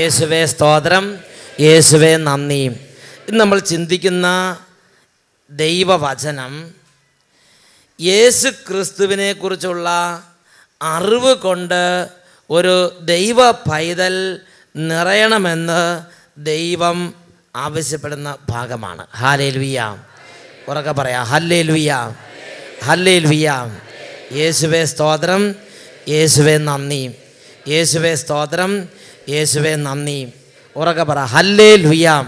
യേശുവേ സ്തോത്രം യേശുവേ നന്ദി ഇന്ന് നമ്മൾ ചിന്തിക്കുന്ന ദൈവവചനം യേശു ക്രിസ്തുവിനെ കുറിച്ചുള്ള അറിവ് കൊണ്ട് ഒരു ദൈവ പൈതൽ നിറയണമെന്ന് ദൈവം ആവശ്യപ്പെടുന്ന ഭാഗമാണ് ഹാലേ ലുയ്യ ഉറക്കെ പറയാം ഹല്ലേ ലുയ്യ ഹല്ലേ ലുയ്യ യേശുവേ സ്തോത്രം യേശുവേ നന്ദി യേശുവേ സ്തോത്രം യേശുവേ നന്ദി ഉറക്കെ പറ ഹല്ലേ ലുയാം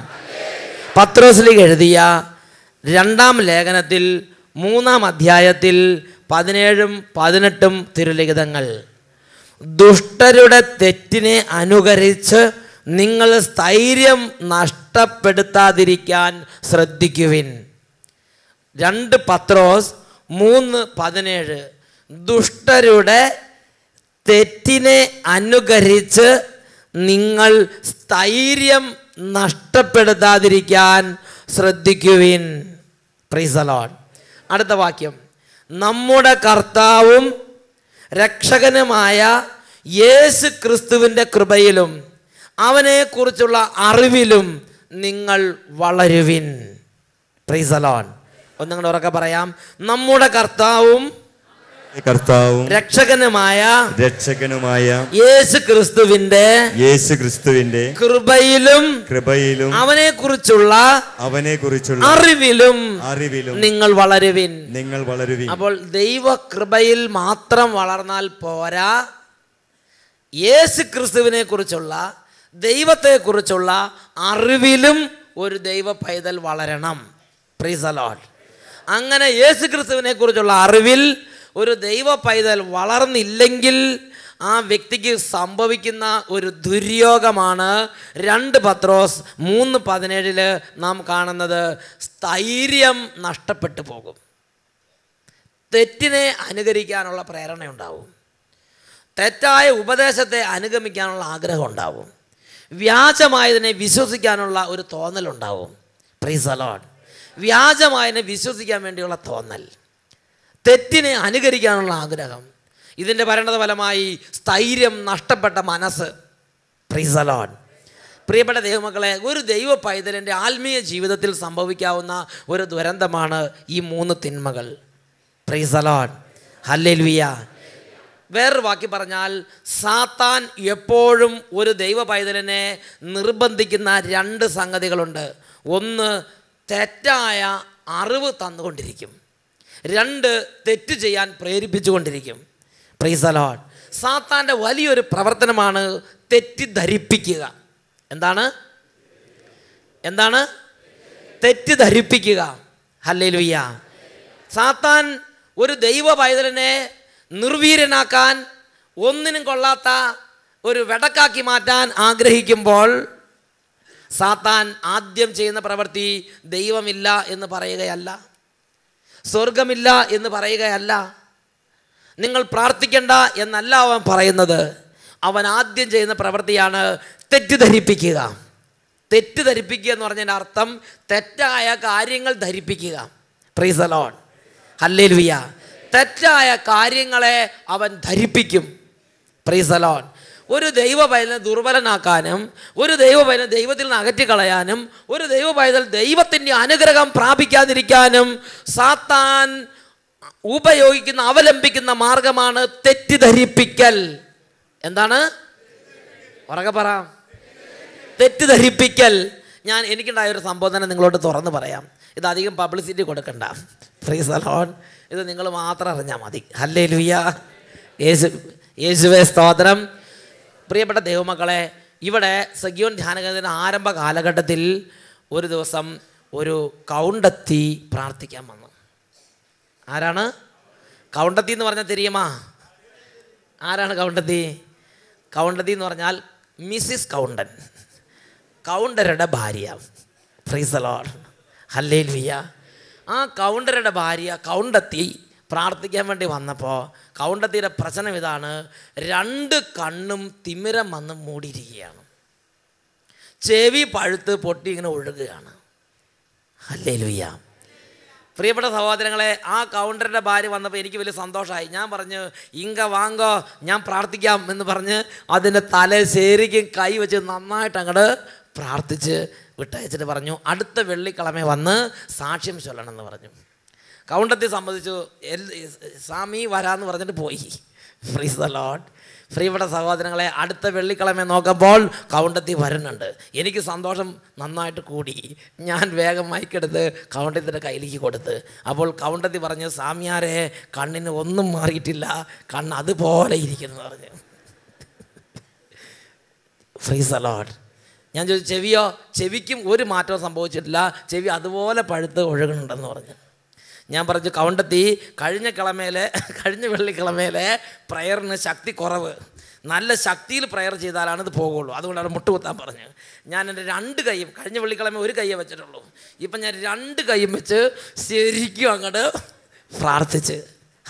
പത്രോസ്ലിക്ക് എഴുതിയ രണ്ടാം ലേഖനത്തിൽ മൂന്നാം അധ്യായത്തിൽ പതിനേഴും പതിനെട്ടും തിരുലിഖിതങ്ങൾ ദുഷ്ടരുടെ തെറ്റിനെ അനുകരിച്ച് നിങ്ങൾ സ്ഥൈര്യം നഷ്ടപ്പെടുത്താതിരിക്കാൻ ശ്രദ്ധിക്കുവിൻ രണ്ട് പത്രോസ് മൂന്ന് പതിനേഴ് ദുഷ്ടരുടെ തെറ്റിനെ അനുകരിച്ച് നിങ്ങൾ സ്ഥൈര്യം നഷ്ടപ്പെടുത്താതിരിക്കാൻ ശ്രദ്ധിക്കുവിൻ പ്രീസലോൺ അടുത്ത വാക്യം നമ്മുടെ കർത്താവും രക്ഷകനുമായ യേശു ക്രിസ്തുവിൻ്റെ കൃപയിലും അവനെക്കുറിച്ചുള്ള അറിവിലും നിങ്ങൾ വളരുവിൻ പ്രീസലോൺ ഒന്നുകൂടെ ഉറക്കെ പറയാം നമ്മുടെ കർത്താവും കർത്താവും രക്ഷകനുമായ രക്ഷകനുമായ യേശു ക്രിസ്തുവിന്റെ യേശു ക്രിസ്തുവിന്റെ കൃപയിലും കൃപയിലും അവനെ കുറിച്ചുള്ള അവനെ കുറിച്ചുള്ള അറിവിലും അറിവിലും നിങ്ങൾ വളരുവിൻ നിങ്ങൾ വളരുവിൻ അപ്പോൾ ദൈവ കൃപയിൽ മാത്രം വളർന്നാൽ പോരാ യേശു ക്രിസ്തുവിനെ കുറിച്ചുള്ള ദൈവത്തെ കുറിച്ചുള്ള അറിവിലും ഒരു ദൈവ പൈതൽ വളരണം പ്രീസലോട്ട് അങ്ങനെ യേശു ക്രിസ്തുവിനെ കുറിച്ചുള്ള അറിവിൽ ഒരു ദൈവ പൈതൽ വളർന്നില്ലെങ്കിൽ ആ വ്യക്തിക്ക് സംഭവിക്കുന്ന ഒരു ദുര്യോഗമാണ് രണ്ട് പത്രോസ് മൂന്ന് പതിനേഴില് നാം കാണുന്നത് സ്ഥൈര്യം നഷ്ടപ്പെട്ടു പോകും തെറ്റിനെ അനുകരിക്കാനുള്ള പ്രേരണ ഉണ്ടാവും തെറ്റായ ഉപദേശത്തെ അനുഗമിക്കാനുള്ള ആഗ്രഹം ഉണ്ടാവും വ്യാജമായതിനെ വിശ്വസിക്കാനുള്ള ഒരു തോന്നലുണ്ടാവും പ്രീസലോൺ വ്യാജമായതിനെ വിശ്വസിക്കാൻ വേണ്ടിയുള്ള തോന്നൽ തെറ്റിനെ അനുകരിക്കാനുള്ള ആഗ്രഹം ഇതിൻ്റെ പരണത ഫലമായി സ്ഥൈര്യം നഷ്ടപ്പെട്ട മനസ്സ് പ്രിസലോൺ പ്രിയപ്പെട്ട ദൈവമക്കളെ ഒരു ദൈവ പൈതലിൻ്റെ ആത്മീയ ജീവിതത്തിൽ സംഭവിക്കാവുന്ന ഒരു ദുരന്തമാണ് ഈ മൂന്ന് തിന്മകൾ പ്രിസലോൺ ഹല്ലെലുയ വേറൊരു വാക്കി പറഞ്ഞാൽ സാത്താൻ എപ്പോഴും ഒരു ദൈവ പൈതലിനെ നിർബന്ധിക്കുന്ന രണ്ട് സംഗതികളുണ്ട് ഒന്ന് തെറ്റായ അറിവ് തന്നുകൊണ്ടിരിക്കും രണ്ട് തെറ്റ് ചെയ്യാൻ പ്രേരിപ്പിച്ചുകൊണ്ടിരിക്കും പ്രീസലോട്ട് സാത്താൻ്റെ വലിയൊരു പ്രവർത്തനമാണ് തെറ്റിദ്ധരിപ്പിക്കുക എന്താണ് എന്താണ് തെറ്റിദ്ധരിപ്പിക്കുക ലുയ്യ സാത്താൻ ഒരു ദൈവ പൈതലിനെ നിർവീര്യനാക്കാൻ ഒന്നിനും കൊള്ളാത്ത ഒരു വെടക്കാക്കി മാറ്റാൻ ആഗ്രഹിക്കുമ്പോൾ സാത്താൻ ആദ്യം ചെയ്യുന്ന പ്രവൃത്തി ദൈവമില്ല എന്ന് പറയുകയല്ല സ്വർഗമില്ല എന്ന് പറയുകയല്ല നിങ്ങൾ പ്രാർത്ഥിക്കണ്ട എന്നല്ല അവൻ പറയുന്നത് അവൻ ആദ്യം ചെയ്യുന്ന പ്രവൃത്തിയാണ് തെറ്റിദ്ധരിപ്പിക്കുക തെറ്റിദ്ധരിപ്പിക്കുക എന്ന് പറഞ്ഞതിൻ്റെ അർത്ഥം തെറ്റായ കാര്യങ്ങൾ ധരിപ്പിക്കുക പ്രീസ് അലോൺ ഹല്ലേലുവിയ തെറ്റായ കാര്യങ്ങളെ അവൻ ധരിപ്പിക്കും പ്രീസ് അലോൺ ഒരു ദൈവ ദുർബലനാക്കാനും ഒരു ദൈവ ദൈവത്തിൽ നിന്ന് അകറ്റിക്കളയാനും ഒരു ദൈവ പൈതൽ ദൈവത്തിൻ്റെ അനുഗ്രഹം പ്രാപിക്കാതിരിക്കാനും സാത്താൻ ഉപയോഗിക്കുന്ന അവലംബിക്കുന്ന മാർഗമാണ് തെറ്റിദ്ധരിപ്പിക്കൽ എന്താണ് ഉറക്കെ പറ തെറ്റിദ്ധരിപ്പിക്കൽ ഞാൻ എനിക്കുണ്ടായ ഒരു സംബോധന നിങ്ങളോട് തുറന്ന് പറയാം ഇത് അധികം പബ്ലിസിറ്റി കൊടുക്കണ്ട ഫ്രീ സലോൺ ഇത് നിങ്ങൾ മാത്രം അറിഞ്ഞാൽ മതി ഹല്ലേ ലുയ്യ യേശു യേശുവേ സ്തോത്രം പ്രിയപ്പെട്ട ദൈവമക്കളെ ഇവിടെ സഗിയോൻ ധ്യാനകേന്ദ്രത്തിൻ്റെ ആരംഭ കാലഘട്ടത്തിൽ ഒരു ദിവസം ഒരു കൗണ്ടത്തി പ്രാർത്ഥിക്കാൻ വന്നു ആരാണ് കൗണ്ടത്തി എന്ന് പറഞ്ഞാൽ തിരിയുമാ ആരാണ് കൗണ്ടത്തി കൗണ്ടത്തി എന്ന് പറഞ്ഞാൽ മിസ്സിസ് കൗണ്ടൻ കൗണ്ടരുടെ ഭാര്യ ഫ്രീസലോൺ ഹല്ലേ ലുയ്യ ആ കൗണ്ടരുടെ ഭാര്യ കൗണ്ടത്തി പ്രാർത്ഥിക്കാൻ വേണ്ടി വന്നപ്പോൾ കൗണ്ടത്തിയുടെ പ്രശ്നം ഇതാണ് രണ്ട് കണ്ണും തിമിരം വന്ന് മൂടിയിരിക്കുകയാണ് ചെവി പഴുത്ത് പൊട്ടി ഇങ്ങനെ ഒഴുകുകയാണ് അല്ലേ ലുയ്യ പ്രിയപ്പെട്ട സഹോദരങ്ങളെ ആ കൗണ്ടറിൻ്റെ ഭാര്യ വന്നപ്പോൾ എനിക്ക് വലിയ സന്തോഷമായി ഞാൻ പറഞ്ഞു ഇങ്ക വാങ്കോ ഞാൻ പ്രാർത്ഥിക്കാം എന്ന് പറഞ്ഞ് അതിൻ്റെ തല ശരിക്കും കൈ വെച്ച് നന്നായിട്ട് അങ്ങോട്ട് പ്രാർത്ഥിച്ച് വിട്ടയച്ചിട്ട് പറഞ്ഞു അടുത്ത വെള്ളിക്കളമേ വന്ന് സാക്ഷ്യം ചൊല്ലണമെന്ന് പറഞ്ഞു കൗണ്ടത്തെ സംബന്ധിച്ചു സ്വാമി വരാമെന്ന് പറഞ്ഞിട്ട് പോയി ഫ്രീസ് ദ ലോട്ട് ഫ്രീപ്പെട്ട സഹോദരങ്ങളെ അടുത്ത വെള്ളിക്കിഴമ നോക്കുമ്പോൾ കൗണ്ടത്തി വരുന്നുണ്ട് എനിക്ക് സന്തോഷം നന്നായിട്ട് കൂടി ഞാൻ വേഗം മയക്കെടുത്ത് കൗണ്ടത്തിൻ്റെ കയ്യിലേക്ക് കൊടുത്ത് അപ്പോൾ കൗണ്ടത്തി പറഞ്ഞ് സാമ്യാരെ കണ്ണിന് ഒന്നും മാറിയിട്ടില്ല കണ്ണ് അതുപോലെ ഇരിക്കുന്നു പറഞ്ഞു ഫ്രീസ് അലോട്ട് ഞാൻ ചോദിച്ചു ചെവിയോ ചെവിക്കും ഒരു മാറ്റവും സംഭവിച്ചിട്ടില്ല ചെവി അതുപോലെ പഴുത്ത് ഒഴുകുന്നുണ്ടെന്ന് പറഞ്ഞു ഞാൻ പറഞ്ഞു കൗണ്ടത്തി കഴിഞ്ഞ കിളമേലെ കഴിഞ്ഞ വെള്ളിക്കിളമേലെ പ്രയറിന് ശക്തി കുറവ് നല്ല ശക്തിയിൽ പ്രയർ ചെയ്താലാണ് ഇത് പോകുള്ളൂ അതുകൊണ്ടാണ് മുട്ടുകുത്താൻ പറഞ്ഞു ഞാൻ എൻ്റെ രണ്ട് കൈയും കഴിഞ്ഞ വെള്ളിക്കിളമ ഒരു കൈയെ വെച്ചിട്ടുള്ളൂ ഇപ്പം ഞാൻ രണ്ട് കൈയും വെച്ച് ശരിക്കും അങ്ങോട്ട് പ്രാർത്ഥിച്ച്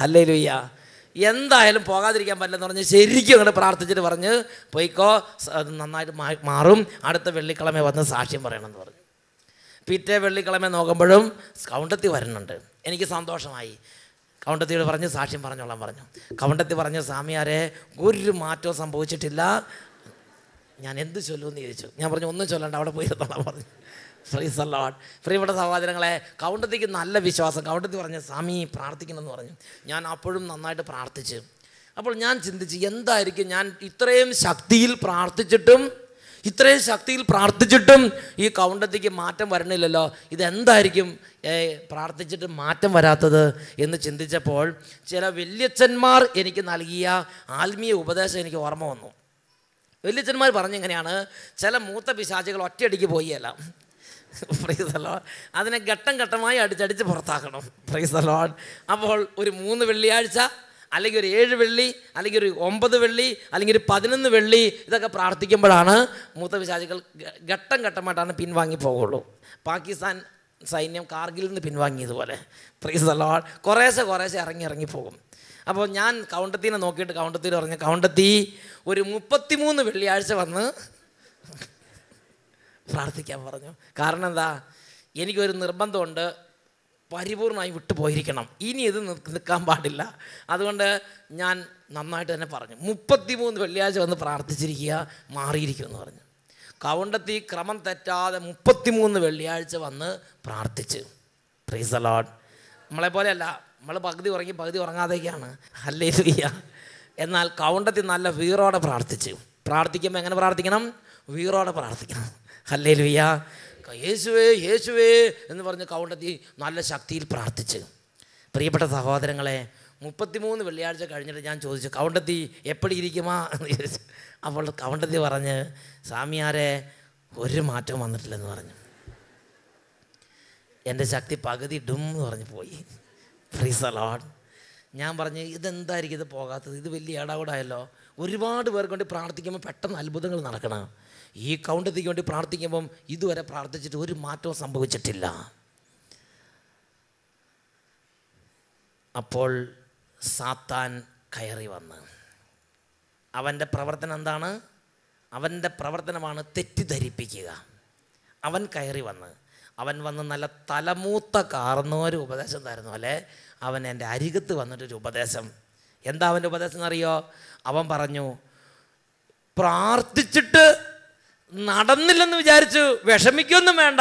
അല്ലേ എന്തായാലും പോകാതിരിക്കാൻ പറ്റില്ലെന്ന് പറഞ്ഞ് ശരിക്കും അങ്ങോട്ട് പ്രാർത്ഥിച്ചിട്ട് പറഞ്ഞ് പോയിക്കോ നന്നായിട്ട് മാറും അടുത്ത വെള്ളിക്കിളമേ വന്ന് സാക്ഷ്യം പറയണമെന്ന് പറഞ്ഞു പിറ്റേ വെള്ളിക്കിളമേ നോക്കുമ്പോഴും കൗണ്ടത്തി വരുന്നുണ്ട് എനിക്ക് സന്തോഷമായി കൗണ്ടത്തിയോട് പറഞ്ഞ് സാക്ഷ്യം പറഞ്ഞോളാൻ പറഞ്ഞു കൗണ്ടത്തി പറഞ്ഞു സ്വാമിയാരെ ഒരു മാറ്റവും സംഭവിച്ചിട്ടില്ല ഞാൻ എന്ത് ചൊല്ലുമെന്ന് ചോദിച്ചു ഞാൻ പറഞ്ഞു ഒന്നും ചൊല്ലണ്ട അവിടെ പോയി ഇരുന്നോളാം പറഞ്ഞു ഫ്രീസ് അല്ലാട് പ്രിയപ്പെട്ട സഹോദരങ്ങളെ കൗണ്ടത്തിക്ക് നല്ല വിശ്വാസം കൗണ്ടത്തി പറഞ്ഞു സ്വാമി പ്രാർത്ഥിക്കണമെന്ന് പറഞ്ഞു ഞാൻ അപ്പോഴും നന്നായിട്ട് പ്രാർത്ഥിച്ചു അപ്പോൾ ഞാൻ ചിന്തിച്ച് എന്തായിരിക്കും ഞാൻ ഇത്രയും ശക്തിയിൽ പ്രാർത്ഥിച്ചിട്ടും ഇത്രയും ശക്തിയിൽ പ്രാർത്ഥിച്ചിട്ടും ഈ കൗണ്ടത്തിക്ക് മാറ്റം വരണില്ലല്ലോ ഇതെന്തായിരിക്കും പ്രാർത്ഥിച്ചിട്ട് മാറ്റം വരാത്തത് എന്ന് ചിന്തിച്ചപ്പോൾ ചില വല്യച്ഛന്മാർ എനിക്ക് നൽകിയ ആത്മീയ ഉപദേശം എനിക്ക് ഓർമ്മ വന്നു വല്യച്ഛന്മാർ പറഞ്ഞിങ്ങനെയാണ് ചില മൂത്ത പിശാചികൾ ഒറ്റയടിക്ക് പോയിയല്ല പ്രൈസലോൺ അതിനെ ഘട്ടം ഘട്ടമായി അടിച്ചടിച്ച് പുറത്താക്കണം പ്രൈസലോൺ അപ്പോൾ ഒരു മൂന്ന് വെള്ളിയാഴ്ച അല്ലെങ്കിൽ ഒരു ഏഴ് വെള്ളി അല്ലെങ്കിൽ ഒരു ഒമ്പത് വെള്ളി അല്ലെങ്കിൽ ഒരു പതിനൊന്ന് വെള്ളി ഇതൊക്കെ പ്രാർത്ഥിക്കുമ്പോഴാണ് വിശാചികൾ ഘട്ടം ഘട്ടമായിട്ടാണ് പിൻവാങ്ങി പോകുള്ളൂ പാകിസ്ഥാൻ സൈന്യം കാർഗിൽ നിന്ന് പിൻവാങ്ങിയതുപോലെ പ്രീസ് അല്ലാൾ കുറേശ്ശെ കുറേശ്ശെ ഇറങ്ങി ഇറങ്ങി പോകും അപ്പോൾ ഞാൻ കൗണ്ടത്തിനെ നോക്കിയിട്ട് കൗണ്ടത്തിൽ പറഞ്ഞ കൗണ്ടത്തി ഒരു മുപ്പത്തിമൂന്ന് വെള്ളിയാഴ്ച വന്ന് പ്രാർത്ഥിക്കാൻ പറഞ്ഞു കാരണം എന്താ എനിക്കൊരു നിർബന്ധമുണ്ട് പരിപൂർണമായി വിട്ടുപോയിരിക്കണം ഇനി ഇത് നിൽക്കാൻ പാടില്ല അതുകൊണ്ട് ഞാൻ നന്നായിട്ട് തന്നെ പറഞ്ഞു മുപ്പത്തിമൂന്ന് വെള്ളിയാഴ്ച വന്ന് പ്രാർത്ഥിച്ചിരിക്കുക മാറിയിരിക്കുമെന്ന് എന്ന് പറഞ്ഞു കൗണ്ടത്തി ക്രമം തെറ്റാതെ മുപ്പത്തിമൂന്ന് വെള്ളിയാഴ്ച വന്ന് പ്രാർത്ഥിച്ചു പ്രീസ് അലോട്ട് നമ്മളെ പോലെയല്ല നമ്മൾ പകുതി ഉറങ്ങി പകുതി ഉറങ്ങാതെയൊക്കെയാണ് അല്ലേ ലൂയ്യ എന്നാൽ കൗണ്ടത്തി നല്ല വീറോടെ പ്രാർത്ഥിച്ചു പ്രാർത്ഥിക്കുമ്പോൾ എങ്ങനെ പ്രാർത്ഥിക്കണം വീറോടെ പ്രാർത്ഥിക്കണം അല്ലേ ലുയ്യ യേശുവേ യേശുവേ എന്ന് പറഞ്ഞ് കൗണ്ടത്തി നല്ല ശക്തിയിൽ പ്രാർത്ഥിച്ച് പ്രിയപ്പെട്ട സഹോദരങ്ങളെ മുപ്പത്തിമൂന്ന് വെള്ളിയാഴ്ച കഴിഞ്ഞിട്ട് ഞാൻ ചോദിച്ചു കൗണ്ടത്തി എപ്പോഴിരിക്കുമാ ഇരിക്കുമാ എന്ന് ചോദിച്ചു അപ്പോൾ കൗണ്ടത്തി പറഞ്ഞ് സ്വാമിയാരെ ഒരു മാറ്റവും വന്നിട്ടില്ലെന്ന് പറഞ്ഞു എൻ്റെ ശക്തി പകുതി ഡും എന്ന് പറഞ്ഞു പോയി ഫ്രീസ് അലോട്ട് ഞാൻ പറഞ്ഞ് ഇതെന്തായിരിക്കും ഇത് പോകാത്തത് ഇത് വലിയ ഇടപാടായല്ലോ ഒരുപാട് പേർക്ക് വേണ്ടി പ്രാർത്ഥിക്കുമ്പോൾ പെട്ടെന്ന് അത്ഭുതങ്ങൾ നടക്കണം ഈ കൗണ്ടതിക്ക് വേണ്ടി പ്രാർത്ഥിക്കുമ്പം ഇതുവരെ പ്രാർത്ഥിച്ചിട്ട് ഒരു മാറ്റവും സംഭവിച്ചിട്ടില്ല അപ്പോൾ സാത്താൻ കയറി വന്ന് അവൻ്റെ പ്രവർത്തനം എന്താണ് അവൻ്റെ പ്രവർത്തനമാണ് തെറ്റിദ്ധരിപ്പിക്കുക അവൻ കയറി വന്ന് അവൻ വന്ന് നല്ല തലമൂത്ത കാർന്നൊരു ഉപദേശം എന്തായിരുന്നു അല്ലേ അവൻ എൻ്റെ അരികത്ത് വന്നിട്ടൊരു ഉപദേശം എന്താ അവൻ്റെ ഉപദേശം എന്നറിയോ അവൻ പറഞ്ഞു പ്രാർത്ഥിച്ചിട്ട് നടന്നില്ലെന്ന് വിചാരിച്ചു വിഷമിക്കൊന്നും വേണ്ട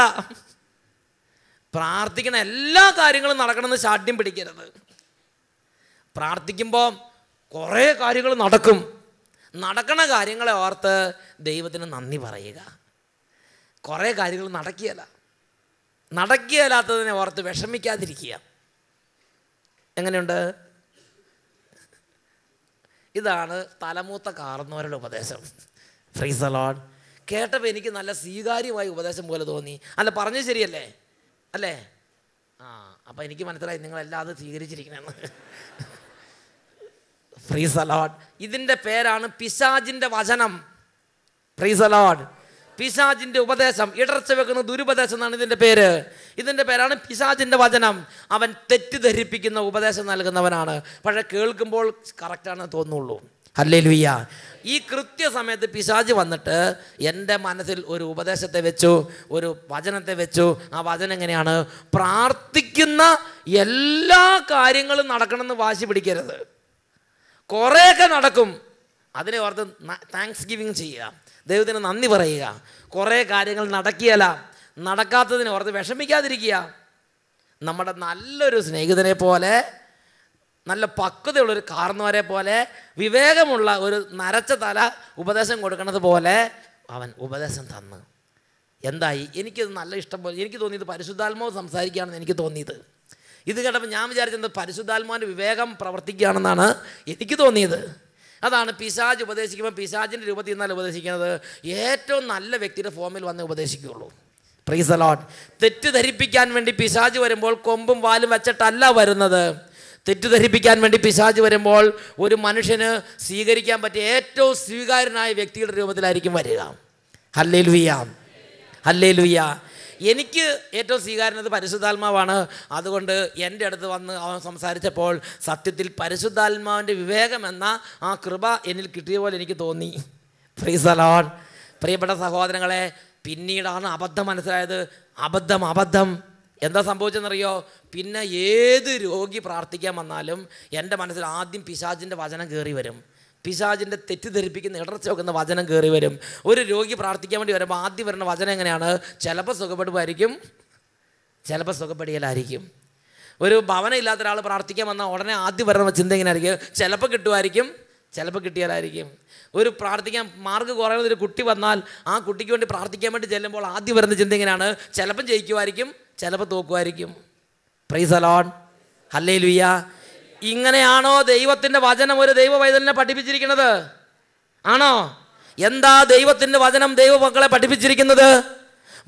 പ്രാർത്ഥിക്കണ എല്ലാ കാര്യങ്ങളും നടക്കണമെന്ന് ശാഠ്യം പിടിക്കരുത് പ്രാർത്ഥിക്കുമ്പോൾ കുറേ കാര്യങ്ങൾ നടക്കും നടക്കണ കാര്യങ്ങളെ ഓർത്ത് ദൈവത്തിന് നന്ദി പറയുക കുറേ കാര്യങ്ങൾ നടക്കുകയല്ല നടക്കുകയല്ലാത്തതിനെ ഓർത്ത് വിഷമിക്കാതിരിക്കുക എങ്ങനെയുണ്ട് ഇതാണ് തലമൂത്ത കാർന്നവരുടെ ഉപദേശം ഫ്രീസലോഡ് കേട്ടപ്പോൾ എനിക്ക് നല്ല സ്വീകാര്യമായ ഉപദേശം പോലെ തോന്നി അല്ല പറഞ്ഞത് ശരിയല്ലേ അല്ലേ ആ അപ്പം എനിക്ക് മനസ്സിലായി നിങ്ങളെല്ലാം അത് സ്വീകരിച്ചിരിക്കണമെന്ന് ഫ്രീസ് അലോഡ് ഇതിൻ്റെ പേരാണ് പിശാജിൻ്റെ വചനം ഫ്രീസ് അലോഡ് പിശാജിൻ്റെ ഉപദേശം ഇടർച്ച വെക്കുന്ന ദുരുപദേശം എന്നാണ് ഇതിൻ്റെ പേര് ഇതിൻ്റെ പേരാണ് പിശാജിൻ്റെ വചനം അവൻ തെറ്റിദ്ധരിപ്പിക്കുന്ന ഉപദേശം നൽകുന്നവനാണ് പക്ഷേ കേൾക്കുമ്പോൾ കറക്റ്റാണെന്ന് തോന്നുള്ളൂ അല്ലേ ലുയ്യ ഈ കൃത്യസമയത്ത് പിശാജ് വന്നിട്ട് എൻ്റെ മനസ്സിൽ ഒരു ഉപദേശത്തെ വെച്ചു ഒരു വചനത്തെ വെച്ചു ആ വചനം എങ്ങനെയാണ് പ്രാർത്ഥിക്കുന്ന എല്ലാ കാര്യങ്ങളും നടക്കണമെന്ന് വാശി പിടിക്കരുത് കുറേയൊക്കെ നടക്കും അതിനെ ഓർത്ത് താങ്ക്സ് ഗിവിങ് ചെയ്യുക ദൈവത്തിന് നന്ദി പറയുക കുറേ കാര്യങ്ങൾ നടക്കിയല്ല നടക്കാത്തതിനെ ഓർത്ത് വിഷമിക്കാതിരിക്കുക നമ്മുടെ നല്ലൊരു സ്നേഹിതനെ പോലെ നല്ല പക്വതയുള്ള ഒരു കാർന്നവരെ പോലെ വിവേകമുള്ള ഒരു നരച്ച തല ഉപദേശം കൊടുക്കുന്നത് പോലെ അവൻ ഉപദേശം തന്നു എന്തായി എനിക്കത് നല്ല ഇഷ്ടം പോലെ എനിക്ക് തോന്നിയത് പരിശുദ്ധാത്മാവ് സംസാരിക്കുകയാണെന്ന് എനിക്ക് തോന്നിയത് ഇത് കേട്ടപ്പോൾ ഞാൻ വിചാരിച്ചത് പരിശുദ്ധാത്മാവിൻ്റെ വിവേകം പ്രവർത്തിക്കുകയാണെന്നാണ് എനിക്ക് തോന്നിയത് അതാണ് പിശാജ് ഉപദേശിക്കുമ്പോൾ പിശാജിൻ്റെ രൂപത്തിൽ നിന്നാൽ ഉപദേശിക്കുന്നത് ഏറ്റവും നല്ല വ്യക്തിയുടെ ഫോമിൽ വന്ന് ഉപദേശിക്കുകയുള്ളൂ പ്രീസ് അലോട്ട് തെറ്റിദ്ധരിപ്പിക്കാൻ വേണ്ടി പിശാജ് വരുമ്പോൾ കൊമ്പും വാലും വെച്ചിട്ടല്ല വരുന്നത് തെറ്റിദ്ധരിപ്പിക്കാൻ വേണ്ടി പിശാജ് വരുമ്പോൾ ഒരു മനുഷ്യന് സ്വീകരിക്കാൻ പറ്റിയ ഏറ്റവും സ്വീകാര്യനായ വ്യക്തിയുടെ രൂപത്തിലായിരിക്കും വരിക ഹല്ലേ ലുയ്യ ഹല്ലേ ലുയ്യ എനിക്ക് ഏറ്റവും സ്വീകാര്യനത് പരിശുദ്ധാത്മാവാണ് അതുകൊണ്ട് എൻ്റെ അടുത്ത് വന്ന് അവൻ സംസാരിച്ചപ്പോൾ സത്യത്തിൽ പരിശുദ്ധാത്മാവിൻ്റെ വിവേകം എന്ന ആ കൃപ എന്നിൽ കിട്ടിയ പോലെ എനിക്ക് തോന്നി പ്രീസലോൺ പ്രിയപ്പെട്ട സഹോദരങ്ങളെ പിന്നീടാണ് അബദ്ധം മനസ്സിലായത് അബദ്ധം അബദ്ധം എന്താ സംഭവിച്ചെന്നറിയോ പിന്നെ ഏത് രോഗി പ്രാർത്ഥിക്കാൻ വന്നാലും എൻ്റെ മനസ്സിൽ ആദ്യം പിശാജിൻ്റെ വചനം കയറി വരും പിശാജിൻ്റെ തെറ്റിദ്ധരിപ്പിക്കുന്ന ഇടർച്ച വെക്കുന്ന വചനം കയറി വരും ഒരു രോഗി പ്രാർത്ഥിക്കാൻ വേണ്ടി വരുമ്പോൾ ആദ്യം വരുന്ന വചനം എങ്ങനെയാണ് ചിലപ്പോൾ സുഖപ്പെടുമായിരിക്കും ചിലപ്പോൾ സുഖപ്പെടിയലായിരിക്കും ഒരു ഭവനമില്ലാത്ത ഇല്ലാത്ത ഒരാൾ പ്രാർത്ഥിക്കാൻ വന്നാൽ ഉടനെ ആദ്യം വരുന്ന ചിന്ത എങ്ങനെ ആയിരിക്കും ചിലപ്പോൾ കിട്ടുമായിരിക്കും ചിലപ്പോൾ കിട്ടിയാലായിരിക്കും ഒരു പ്രാർത്ഥിക്കാൻ മാർക്ക് കുറയുന്ന ഒരു കുട്ടി വന്നാൽ ആ കുട്ടിക്ക് വേണ്ടി പ്രാർത്ഥിക്കാൻ വേണ്ടി ചെല്ലുമ്പോൾ ആദ്യം വരുന്ന ചിന്ത എങ്ങനെയാണ് ചിലപ്പം ജയിക്കുമായിരിക്കും ചിലപ്പോൾ തോക്കുമായിരിക്കും പ്രൈസലോൺ ഹല്ലേ ലുയ്യ ഇങ്ങനെയാണോ ദൈവത്തിൻ്റെ വചനം ഒരു ദൈവ പൈതലിനെ പഠിപ്പിച്ചിരിക്കുന്നത് ആണോ എന്താ ദൈവത്തിൻ്റെ വചനം ദൈവ മക്കളെ പഠിപ്പിച്ചിരിക്കുന്നത്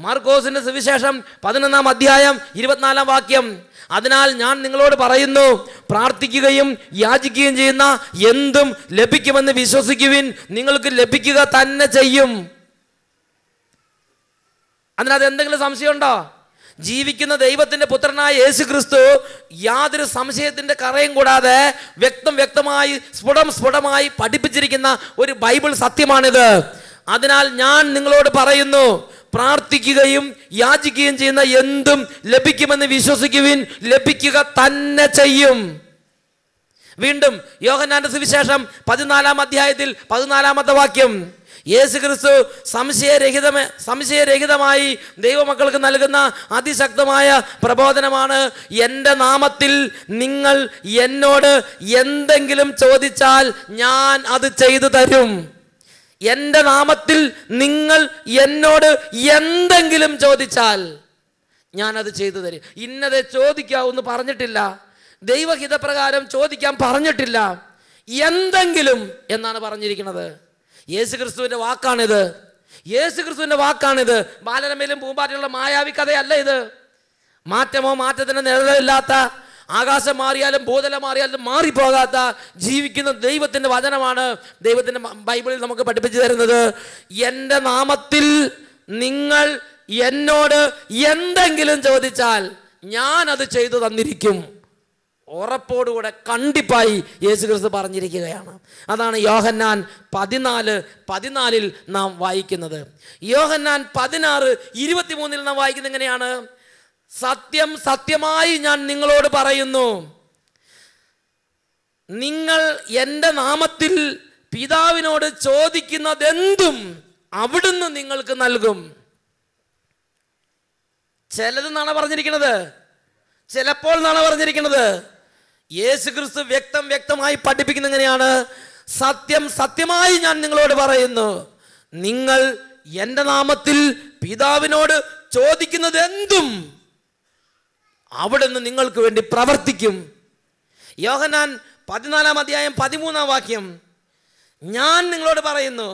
മാർക്കോസിൻ്റെ സുവിശേഷം പതിനൊന്നാം അധ്യായം ഇരുപത്തിനാലാം വാക്യം അതിനാൽ ഞാൻ നിങ്ങളോട് പറയുന്നു പ്രാർത്ഥിക്കുകയും യാചിക്കുകയും ചെയ്യുന്ന എന്തും ലഭിക്കുമെന്ന് വിശ്വസിക്കുവിൻ നിങ്ങൾക്ക് ലഭിക്കുക തന്നെ ചെയ്യും അതിനകത്ത് എന്തെങ്കിലും സംശയമുണ്ടോ ജീവിക്കുന്ന ദൈവത്തിന്റെ പുത്രനായ യേശു ക്രിസ്തു യാതൊരു സംശയത്തിന്റെ കറയും കൂടാതെ വ്യക്തം വ്യക്തമായി സ്ഫുടം സ്ഫുടമായി പഠിപ്പിച്ചിരിക്കുന്ന ഒരു ബൈബിൾ സത്യമാണിത് അതിനാൽ ഞാൻ നിങ്ങളോട് പറയുന്നു പ്രാർത്ഥിക്കുകയും യാചിക്കുകയും ചെയ്യുന്ന എന്തും ലഭിക്കുമെന്ന് വിശ്വസിക്കുവിൻ ലഭിക്കുക തന്നെ ചെയ്യും വീണ്ടും യോഹനാന്റെ സുവിശേഷം പതിനാലാം അധ്യായത്തിൽ പതിനാലാമത്തെ വാക്യം യേശു ക്രിസ്തു സംശയരഹിതമ സംശയരഹിതമായി ദൈവമക്കൾക്ക് നൽകുന്ന അതിശക്തമായ പ്രബോധനമാണ് എൻ്റെ നാമത്തിൽ നിങ്ങൾ എന്നോട് എന്തെങ്കിലും ചോദിച്ചാൽ ഞാൻ അത് ചെയ്തു തരും എൻ്റെ നാമത്തിൽ നിങ്ങൾ എന്നോട് എന്തെങ്കിലും ചോദിച്ചാൽ ഞാനത് ചെയ്തു തരും ഇന്നതെ ചോദിക്കാവൂന്ന് പറഞ്ഞിട്ടില്ല ദൈവഹിതപ്രകാരം ചോദിക്കാൻ പറഞ്ഞിട്ടില്ല എന്തെങ്കിലും എന്നാണ് പറഞ്ഞിരിക്കുന്നത് യേശു ക്രിസ്തുവിൻ്റെ വാക്കാണിത് യേശു ക്രിസ്തുവിൻ്റെ വാക്കാണിത് ബാലരമയിലും പൂമ്പാറ്റിലുള്ള മായാവി കഥയല്ല ഇത് മാറ്റമോ മാറ്റത്തിന് നിഴലില്ലാത്ത ആകാശം മാറിയാലും ഭൂതലം മാറിയാലും മാറിപ്പോകാത്ത ജീവിക്കുന്ന ദൈവത്തിൻ്റെ വചനമാണ് ദൈവത്തിൻ്റെ ബൈബിളിൽ നമുക്ക് പഠിപ്പിച്ചു തരുന്നത് എൻ്റെ നാമത്തിൽ നിങ്ങൾ എന്നോട് എന്തെങ്കിലും ചോദിച്ചാൽ ഞാൻ അത് ചെയ്തു തന്നിരിക്കും ഉറപ്പോടുകൂടെ കണ്ടിപ്പായി യേശു ക്രിസ്തു പറഞ്ഞിരിക്കുകയാണ് അതാണ് യോഹന്നാൻ പതിനാല് പതിനാലിൽ നാം വായിക്കുന്നത് യോഹന്നാൻ പതിനാറ് ഇരുപത്തിമൂന്നിൽ നാം വായിക്കുന്നത് എങ്ങനെയാണ് സത്യം സത്യമായി ഞാൻ നിങ്ങളോട് പറയുന്നു നിങ്ങൾ എൻ്റെ നാമത്തിൽ പിതാവിനോട് ചോദിക്കുന്നതെന്തും അവിടുന്ന് നിങ്ങൾക്ക് നൽകും ചിലത് എന്നാണ് പറഞ്ഞിരിക്കുന്നത് ചിലപ്പോൾ എന്നാണ് പറഞ്ഞിരിക്കുന്നത് യേശു ക്രിസ്തു വ്യക്തം വ്യക്തമായി പഠിപ്പിക്കുന്ന എങ്ങനെയാണ് സത്യം സത്യമായി ഞാൻ നിങ്ങളോട് പറയുന്നു നിങ്ങൾ എൻ്റെ നാമത്തിൽ പിതാവിനോട് ചോദിക്കുന്നത് എന്തും നിന്ന് നിങ്ങൾക്ക് വേണ്ടി പ്രവർത്തിക്കും യോഹനാൻ പതിനാലാം അധ്യായം പതിമൂന്നാം വാക്യം ഞാൻ നിങ്ങളോട് പറയുന്നു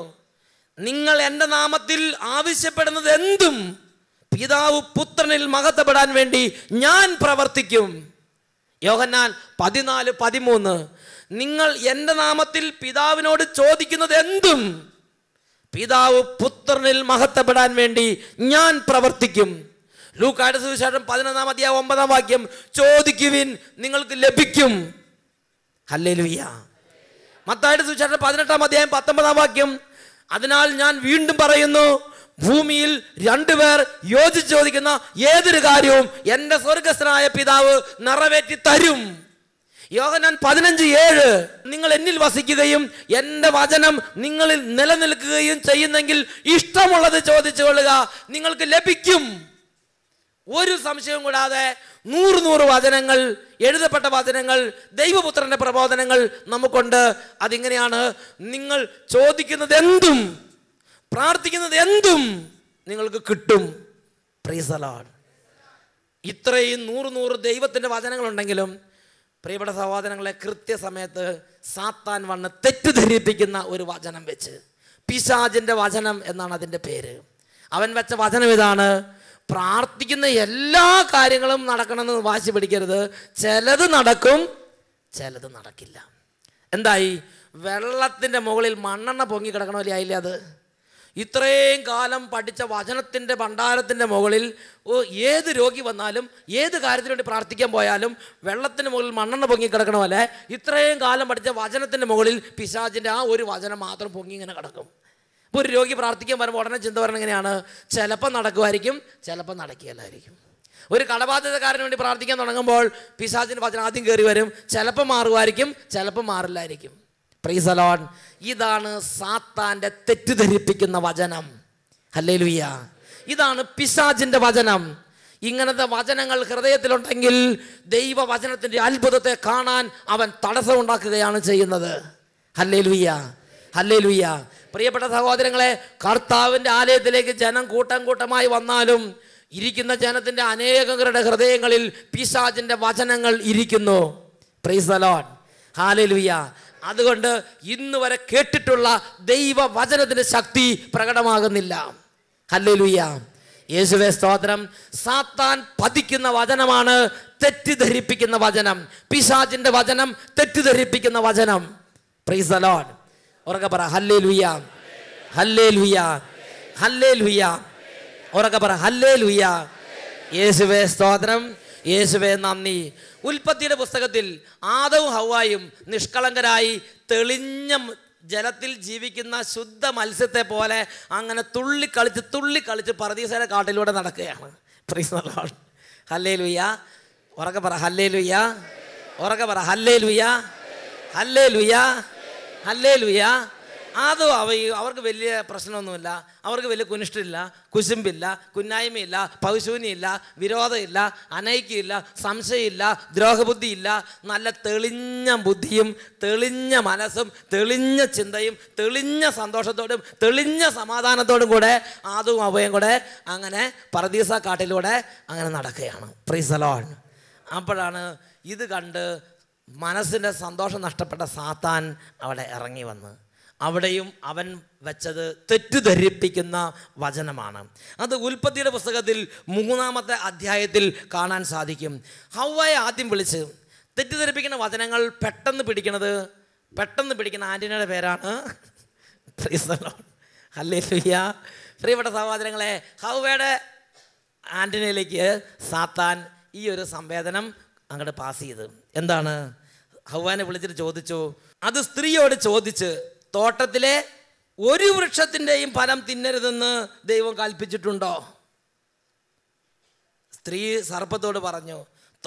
നിങ്ങൾ എൻ്റെ നാമത്തിൽ ആവശ്യപ്പെടുന്നത് എന്തും പിതാവ് പുത്രനിൽ മഹത്തപ്പെടാൻ വേണ്ടി ഞാൻ പ്രവർത്തിക്കും യോഹന്നാൻ പതിനാല് പതിമൂന്ന് നിങ്ങൾ എൻ്റെ നാമത്തിൽ പിതാവിനോട് ചോദിക്കുന്നത് എന്തും പിതാവ് പുത്രനിൽ മഹത്വപ്പെടാൻ വേണ്ടി ഞാൻ പ്രവർത്തിക്കും ലൂക്കായുടെ സുവിശേഷം പതിനൊന്നാം അധ്യായം ഒമ്പതാം വാക്യം ചോദിക്കുവിൻ നിങ്ങൾക്ക് ലഭിക്കും അല്ലേ ലുയ്യ മത്തായുടെ സുവിശേഷം പതിനെട്ടാം അധ്യായം പത്തൊമ്പതാം വാക്യം അതിനാൽ ഞാൻ വീണ്ടും പറയുന്നു ഭൂമിയിൽ രണ്ടുപേർ ചോദിക്കുന്ന ഏതൊരു കാര്യവും എൻ്റെ സ്വർഗസ്ഥനായ പിതാവ് നിറവേറ്റി തരും യോഹനാൻ പതിനഞ്ച് ഏഴ് നിങ്ങൾ എന്നിൽ വസിക്കുകയും എൻ്റെ വചനം നിങ്ങളിൽ നിലനിൽക്കുകയും ചെയ്യുന്നെങ്കിൽ ഇഷ്ടമുള്ളത് ചോദിച്ചു കൊള്ളുക നിങ്ങൾക്ക് ലഭിക്കും ഒരു സംശയവും കൂടാതെ നൂറ് നൂറ് വചനങ്ങൾ എഴുതപ്പെട്ട വചനങ്ങൾ ദൈവപുത്രന്റെ പ്രബോധനങ്ങൾ നമുക്കുണ്ട് അതിങ്ങനെയാണ് നിങ്ങൾ ചോദിക്കുന്നത് എന്തും പ്രാർത്ഥിക്കുന്നത് എന്തും നിങ്ങൾക്ക് കിട്ടും പ്രീസലാണ് ഇത്രയും നൂറ് നൂറ് ദൈവത്തിൻ്റെ വചനങ്ങളുണ്ടെങ്കിലും പ്രിയപ്പെട്ട സഹോദരങ്ങളെ കൃത്യസമയത്ത് സാത്താൻ വന്ന് തെറ്റിദ്ധരിപ്പിക്കുന്ന ഒരു വചനം വെച്ച് പിശാജിൻ്റെ വചനം എന്നാണ് അതിൻ്റെ പേര് അവൻ വെച്ച വചനം ഇതാണ് പ്രാർത്ഥിക്കുന്ന എല്ലാ കാര്യങ്ങളും നടക്കണമെന്ന് വാശി പിടിക്കരുത് ചിലത് നടക്കും ചിലത് നടക്കില്ല എന്തായി വെള്ളത്തിൻ്റെ മുകളിൽ മണ്ണെണ്ണ പൊങ്ങി കിടക്കണമല്ലേ ആയില്ലേ അത് ഇത്രയും കാലം പഠിച്ച വചനത്തിൻ്റെ ഭണ്ഡാരത്തിൻ്റെ മുകളിൽ ഏത് രോഗി വന്നാലും ഏത് കാര്യത്തിന് വേണ്ടി പ്രാർത്ഥിക്കാൻ പോയാലും വെള്ളത്തിന് മുകളിൽ മണ്ണെണ്ണ പൊങ്ങി കിടക്കണ പോലെ ഇത്രയും കാലം പഠിച്ച വചനത്തിൻ്റെ മുകളിൽ പിശാചിൻ്റെ ആ ഒരു വചനം മാത്രം പൊങ്ങി ഇങ്ങനെ കിടക്കും ഇപ്പോൾ ഒരു രോഗി പ്രാർത്ഥിക്കാൻ വരുമ്പോൾ ഉടനെ ചിന്ത വരണം എങ്ങനെയാണ് ചിലപ്പോൾ നടക്കുമായിരിക്കും ചിലപ്പോൾ നടക്കുകയല്ലായിരിക്കും ഒരു കടബാധ്യതക്കാരന് വേണ്ടി പ്രാർത്ഥിക്കാൻ തുടങ്ങുമ്പോൾ പിശാചിൻ്റെ വചനം ആദ്യം കയറി വരും ചിലപ്പോൾ മാറുമായിരിക്കും ചിലപ്പോൾ മാറില്ലായിരിക്കും പ്രീസലോൺ ഇതാണ് സാത്താൻ്റെ തെറ്റിദ്ധരിപ്പിക്കുന്ന വചനം ലുയ്യ ഇതാണ് പിശാജിൻ്റെ വചനം ഇങ്ങനത്തെ വചനങ്ങൾ ഹൃദയത്തിലുണ്ടെങ്കിൽ ദൈവവചനത്തിന്റെ അത്ഭുതത്തെ കാണാൻ അവൻ തടസ്സമുണ്ടാക്കുകയാണ് ചെയ്യുന്നത് ഹല്ലേ ലുയ്യ പ്രിയപ്പെട്ട സഹോദരങ്ങളെ കർത്താവിൻ്റെ ആലയത്തിലേക്ക് ജനം കൂട്ടം കൂട്ടമായി വന്നാലും ഇരിക്കുന്ന ജനത്തിൻ്റെ അനേകങ്ങളുടെ ഹൃദയങ്ങളിൽ പിശാജിൻ്റെ വചനങ്ങൾ ഇരിക്കുന്നു പ്രീസലോൺ ലുയ്യ അതുകൊണ്ട് ഇന്ന് വരെ കേട്ടിട്ടുള്ള വചനത്തിന്റെ ശക്തി പ്രകടമാകുന്നില്ല ഹല്ലേലുയ്യ യേശുവെ സ്തോത്രം സാത്താൻ പതിക്കുന്ന വചനമാണ് തെറ്റിദ്ധരിപ്പിക്കുന്ന വചനം പിശാജിന്റെ വചനം തെറ്റിദ്ധരിപ്പിക്കുന്ന വചനം പ്രീസ് ലോർഡ് ഉറക്കെ പറ ഹല്ലേ ഹല്ലേലൂയ ഹല്ലേ ഹല്ലേ ഉറക്കെ പറ ഹല്ലേ ലുയ്യ യേശുവെ സ്തോത്രം യേശുവേ നന്ദി ഉൽപ്പത്തിയുടെ പുസ്തകത്തിൽ ആദവും ഹവായും നിഷ്കളങ്കരായി തെളിഞ്ഞ ജലത്തിൽ ജീവിക്കുന്ന ശുദ്ധ മത്സ്യത്തെ പോലെ അങ്ങനെ തുള്ളി തുള്ളിക്കളിച്ച് തുള്ളി പറദീസയുടെ കാട്ടിലൂടെ നടക്കുകയാണ് ഹല്ലേ ലുയ്യ ഉറക്കെ പറ ഹല്ലേ ലുയ്യ ഉറക്കെ പറ ഹല്ലേ ലുയ്യ ഹല്ലേ ലുയ്യ ഹല്ലേ ലുയ്യ അത് അവ അവർക്ക് വലിയ പ്രശ്നമൊന്നുമില്ല അവർക്ക് വലിയ കുനിഷ്ടില്ല കുശുമ്പില്ല കുന്നായ്മയില്ല പൗശൂന്യമില്ല വിരോധമില്ല അനൈക്യമില്ല സംശയമില്ല ദ്രോഹബുദ്ധിയില്ല നല്ല തെളിഞ്ഞ ബുദ്ധിയും തെളിഞ്ഞ മനസ്സും തെളിഞ്ഞ ചിന്തയും തെളിഞ്ഞ സന്തോഷത്തോടും തെളിഞ്ഞ സമാധാനത്തോടും കൂടെ അതും അവയും കൂടെ അങ്ങനെ പറദീസ കാട്ടിലൂടെ അങ്ങനെ നടക്കുകയാണ് പ്രീസലോൺ അപ്പോഴാണ് ഇത് കണ്ട് മനസ്സിൻ്റെ സന്തോഷം നഷ്ടപ്പെട്ട സാത്താൻ അവിടെ ഇറങ്ങി വന്ന് അവിടെയും അവൻ വെച്ചത് തെറ്റിദ്ധരിപ്പിക്കുന്ന വചനമാണ് അത് ഉൽപ്പത്തിയുടെ പുസ്തകത്തിൽ മൂന്നാമത്തെ അധ്യായത്തിൽ കാണാൻ സാധിക്കും ഹൗവായ ആദ്യം വിളിച്ച് തെറ്റിദ്ധരിപ്പിക്കുന്ന വചനങ്ങൾ പെട്ടെന്ന് പിടിക്കുന്നത് പെട്ടെന്ന് പിടിക്കുന്ന ആൻറ്റണിയുടെ പേരാണ് അല്ലേ ലുയ്യ ശ്രീപ്പെട്ട സഹോദരങ്ങളെ ഹൗവയുടെ ആൻറ്റണിയിലേക്ക് സാത്താൻ ഈ ഒരു സംവേദനം അങ്ങോട്ട് പാസ് ചെയ്ത് എന്താണ് ഹൗവാനെ വിളിച്ചിട്ട് ചോദിച്ചു അത് സ്ത്രീയോട് ചോദിച്ച് തോട്ടത്തിലെ ഒരു വൃക്ഷത്തിൻ്റെയും ഫലം തിന്നരുതെന്ന് ദൈവം കൽപ്പിച്ചിട്ടുണ്ടോ സ്ത്രീ സർപ്പത്തോട് പറഞ്ഞു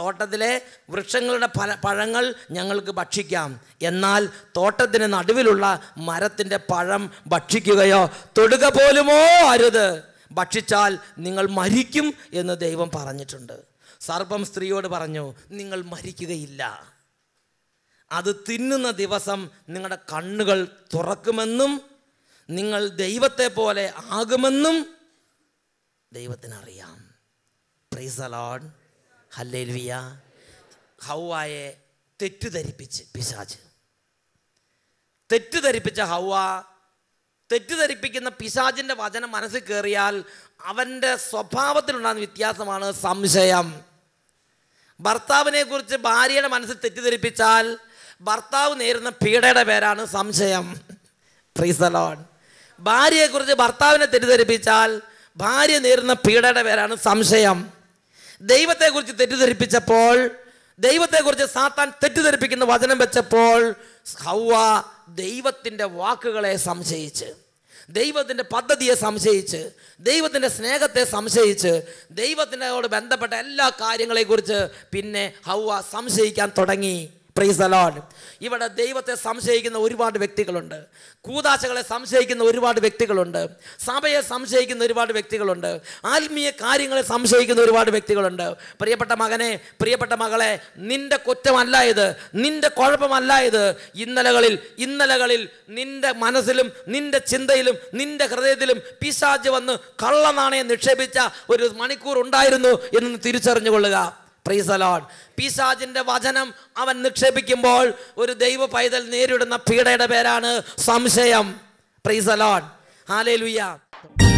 തോട്ടത്തിലെ വൃക്ഷങ്ങളുടെ ഫല പഴങ്ങൾ ഞങ്ങൾക്ക് ഭക്ഷിക്കാം എന്നാൽ തോട്ടത്തിന് നടുവിലുള്ള മരത്തിൻ്റെ പഴം ഭക്ഷിക്കുകയോ തൊടുക പോലുമോ അരുത് ഭക്ഷിച്ചാൽ നിങ്ങൾ മരിക്കും എന്ന് ദൈവം പറഞ്ഞിട്ടുണ്ട് സർപ്പം സ്ത്രീയോട് പറഞ്ഞു നിങ്ങൾ മരിക്കുകയില്ല അത് തിന്നുന്ന ദിവസം നിങ്ങളുടെ കണ്ണുകൾ തുറക്കുമെന്നും നിങ്ങൾ ദൈവത്തെ പോലെ ആകുമെന്നും ദൈവത്തിനറിയാം പ്രീസലോൺ ഹല്ലേൽവിയ ഹൗവായെ തെറ്റിദ്ധരിപ്പിച്ച് പിശാജ് തെറ്റിദ്ധരിപ്പിച്ച ഹൗവ തെറ്റിദ്ധരിപ്പിക്കുന്ന പിശാജിൻ്റെ വചനം മനസ്സിൽ കയറിയാൽ അവൻ്റെ സ്വഭാവത്തിലുണ്ടാകുന്ന വ്യത്യാസമാണ് സംശയം ഭർത്താവിനെക്കുറിച്ച് ഭാര്യയുടെ മനസ്സിൽ തെറ്റിദ്ധരിപ്പിച്ചാൽ ഭർത്താവ് നേരുന്ന പീഡയുടെ പേരാണ് സംശയം പ്രീസലോൺ ഭാര്യയെക്കുറിച്ച് ഭർത്താവിനെ തെറ്റിദ്ധരിപ്പിച്ചാൽ ഭാര്യ നേരുന്ന പീഡയുടെ പേരാണ് സംശയം ദൈവത്തെക്കുറിച്ച് തെറ്റിദ്ധരിപ്പിച്ചപ്പോൾ ദൈവത്തെക്കുറിച്ച് സാത്താൻ തെറ്റിദ്ധരിപ്പിക്കുന്ന വചനം വെച്ചപ്പോൾ ഹൗവ ദൈവത്തിൻ്റെ വാക്കുകളെ സംശയിച്ച് ദൈവത്തിൻ്റെ പദ്ധതിയെ സംശയിച്ച് ദൈവത്തിൻ്റെ സ്നേഹത്തെ സംശയിച്ച് ദൈവത്തിനോട് ബന്ധപ്പെട്ട എല്ലാ കാര്യങ്ങളെക്കുറിച്ച് പിന്നെ ഹൗവ സംശയിക്കാൻ തുടങ്ങി പ്രൈസ് അലോഡ് ഇവിടെ ദൈവത്തെ സംശയിക്കുന്ന ഒരുപാട് വ്യക്തികളുണ്ട് കൂതാശകളെ സംശയിക്കുന്ന ഒരുപാട് വ്യക്തികളുണ്ട് സഭയെ സംശയിക്കുന്ന ഒരുപാട് വ്യക്തികളുണ്ട് ആത്മീയ കാര്യങ്ങളെ സംശയിക്കുന്ന ഒരുപാട് വ്യക്തികളുണ്ട് പ്രിയപ്പെട്ട മകനെ പ്രിയപ്പെട്ട മകളെ നിന്റെ കുറ്റമല്ല ഇത് നിന്റെ കുഴപ്പമല്ല ഇത് ഇന്നലകളിൽ ഇന്നലകളിൽ നിന്റെ മനസ്സിലും നിന്റെ ചിന്തയിലും നിന്റെ ഹൃദയത്തിലും പിശാജ് വന്ന് കള്ളനാണയം നിക്ഷേപിച്ച ഒരു മണിക്കൂർ ഉണ്ടായിരുന്നു എന്ന് തിരിച്ചറിഞ്ഞുകൊള്ളുക പ്രീസലോൺ പിശാജിന്റെ വചനം അവൻ നിക്ഷേപിക്കുമ്പോൾ ഒരു ദൈവ പൈതൽ നേരിടുന്ന പീഡയുടെ പേരാണ് സംശയം പ്രീസലോൺ ഹാലേ ലുയ്യ